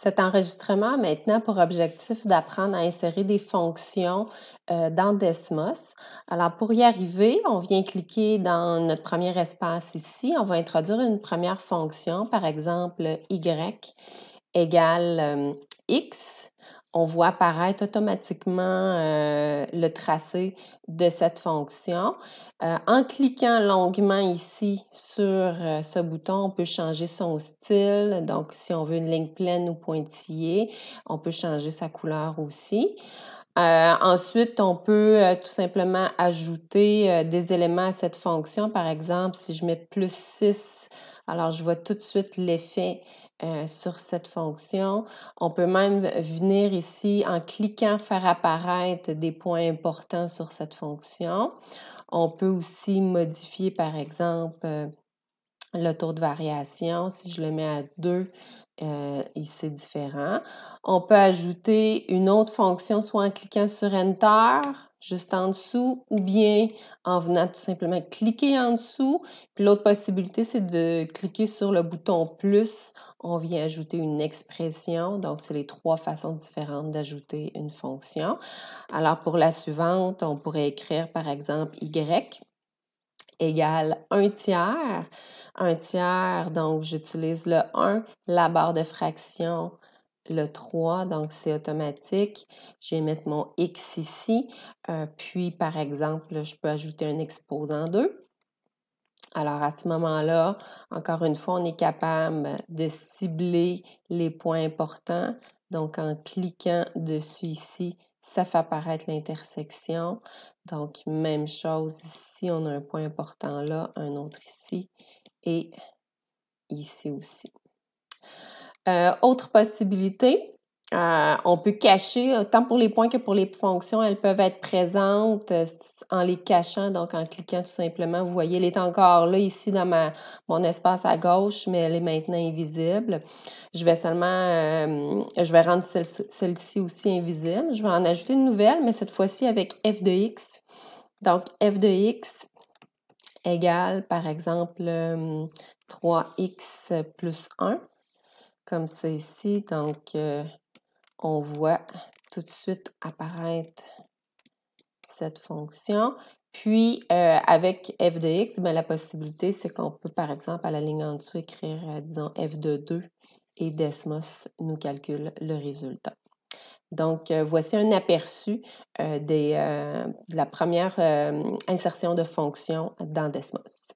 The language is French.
Cet enregistrement a maintenant pour objectif d'apprendre à insérer des fonctions euh, dans Desmos. Alors, pour y arriver, on vient cliquer dans notre premier espace ici. On va introduire une première fonction, par exemple y égale euh, x on voit apparaître automatiquement euh, le tracé de cette fonction. Euh, en cliquant longuement ici sur euh, ce bouton, on peut changer son style. Donc, si on veut une ligne pleine ou pointillée, on peut changer sa couleur aussi. ensuite, on peut tout simplement ajouter des éléments à cette fonction. Par exemple, si je mets plus 6 alors, je vois tout de suite l'effet sur cette fonction. On peut même venir ici en cliquant faire apparaître des points importants sur cette fonction. On peut aussi modifier, par exemple, le taux de variation, si je le mets à 2, euh, c'est différent. On peut ajouter une autre fonction soit en cliquant sur Enter, juste en dessous, ou bien en venant tout simplement cliquer en dessous. Puis l'autre possibilité, c'est de cliquer sur le bouton plus. On vient ajouter une expression. Donc, c'est les trois façons différentes d'ajouter une fonction. Alors, pour la suivante, on pourrait écrire, par exemple, Y égale un tiers. Un tiers, donc j'utilise le 1, la barre de fraction, le 3, donc c'est automatique. Je vais mettre mon x ici. Euh, puis, par exemple, je peux ajouter un exposant 2. Alors, à ce moment-là, encore une fois, on est capable de cibler les points importants. Donc, en cliquant dessus ici, ça fait apparaître l'intersection. Donc, même chose ici, on a un point important là, un autre ici et ici aussi. Euh, autre possibilité, euh, on peut cacher, euh, tant pour les points que pour les fonctions, elles peuvent être présentes euh, en les cachant, donc en cliquant tout simplement. Vous voyez, elle est encore là ici dans ma, mon espace à gauche, mais elle est maintenant invisible. Je vais seulement, je vais rendre celle-ci aussi invisible. Je vais en ajouter une nouvelle, mais cette fois-ci avec f de x. Donc f de x égale, par exemple, 3x plus 1, comme ça ici. Donc, on voit tout de suite apparaître cette fonction. Puis, euh, avec f de x, ben, la possibilité, c'est qu'on peut, par exemple, à la ligne en dessous, écrire, euh, disons, f de 2 et Desmos nous calcule le résultat. Donc, euh, voici un aperçu de la première insertion de fonction dans Desmos.